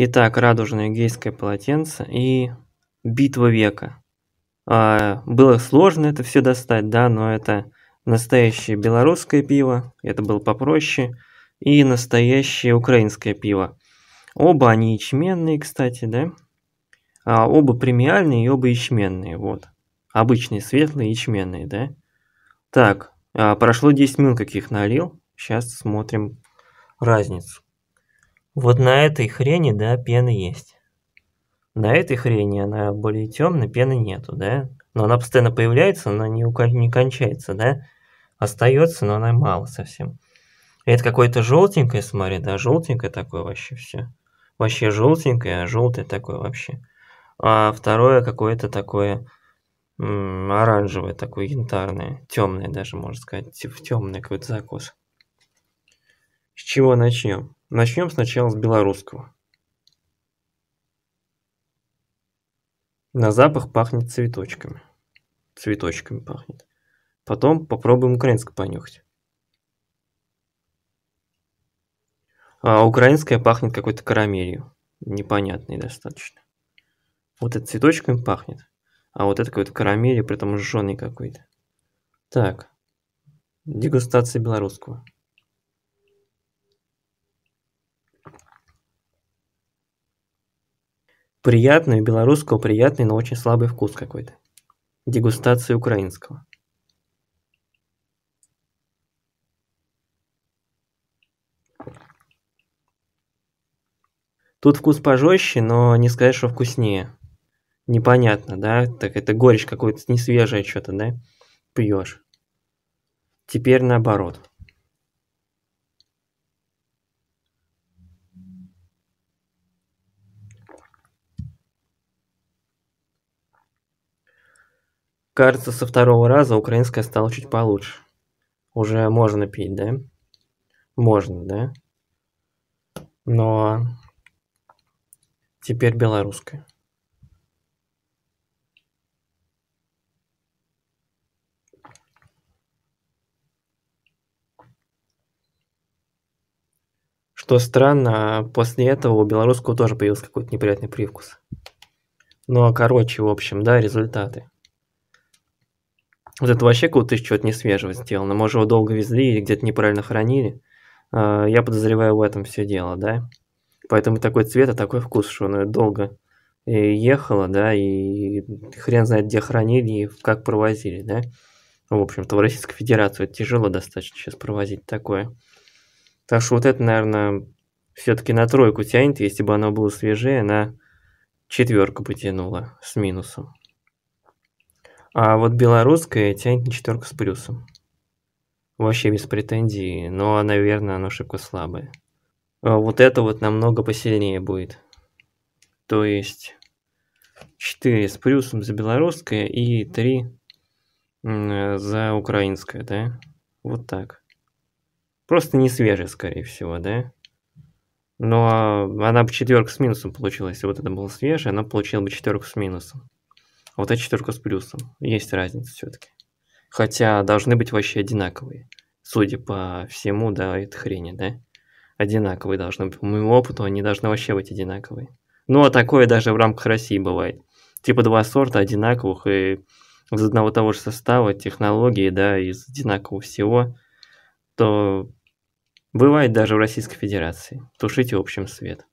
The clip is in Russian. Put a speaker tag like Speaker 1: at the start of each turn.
Speaker 1: Итак, радужное гейское полотенце и битва века. А, было сложно это все достать, да, но это настоящее белорусское пиво, это было попроще, и настоящее украинское пиво. Оба они ячменные, кстати, да? А, оба премиальные и оба ячменные, вот. Обычные светлые ячменные, да? Так, а, прошло 10 минут, как их налил. Сейчас смотрим разницу. Вот на этой хрени, да, пены есть. На этой хрени она более темная, пены нету, да? Но она постоянно появляется, она не, укон... не кончается, да? Остается, но она мало совсем. это какое-то желтенькое, смотри, да, желтенькое такое вообще все. Вообще желтенькое, а желтое такое вообще. А второе какое-то такое оранжевое, такое янтарное, темное даже, можно сказать, темный какой-то закус. С чего начнем? Начнем сначала с белорусского. На запах пахнет цветочками. Цветочками пахнет. Потом попробуем украинское понюхать. А украинская пахнет какой-то карамелью. Непонятной достаточно. Вот это цветочками пахнет. А вот это какой-то карамелью, при этом жженый какой-то. Так. Дегустация белорусского. приятный, белорусского приятный, но очень слабый вкус какой-то. Дегустация украинского. Тут вкус пожестче, но не сказать, что вкуснее. Непонятно, да? Так это горечь какой-то, несвежее что-то, да? Пьешь. Теперь наоборот. Кажется, со второго раза украинская стала чуть получше. Уже можно пить, да? Можно, да? Но теперь белорусская. Что странно, а после этого у белорусского тоже появился какой-то неприятный привкус. Ну а короче, в общем, да, результаты. Вот это вообще какого-то еще чего-то несвежего сделано. Может, его долго везли или где-то неправильно хранили. А, я подозреваю в этом все дело, да. Поэтому такой цвет, а такой вкус, что оно долго ехало, да, и хрен знает, где хранили и как провозили, да. В общем-то, в Российскую Федерацию тяжело достаточно сейчас провозить такое. Так что вот это, наверное, все-таки на тройку тянет. Если бы оно было свежее, на четверку потянуло с минусом. А вот белорусская тянет на четверку с плюсом. Вообще без претензий, но, наверное, оно шибко слабое. А вот это вот намного посильнее будет. То есть 4 с плюсом за белорусское и 3 за украинское, да? Вот так. Просто не свежее, скорее всего, да? Но ну, а она бы четверка с минусом получилась. Если вот это было свежее, она получила бы четверку с минусом вот эта четверка с плюсом. Есть разница все-таки. Хотя должны быть вообще одинаковые. Судя по всему, да, это хрень, да? Одинаковые должны быть. По моему опыту они должны вообще быть одинаковые. Ну, а такое даже в рамках России бывает. Типа два сорта одинаковых и из одного того же состава, технологии, да, из одинакового всего, то бывает даже в Российской Федерации. Тушите общим свет.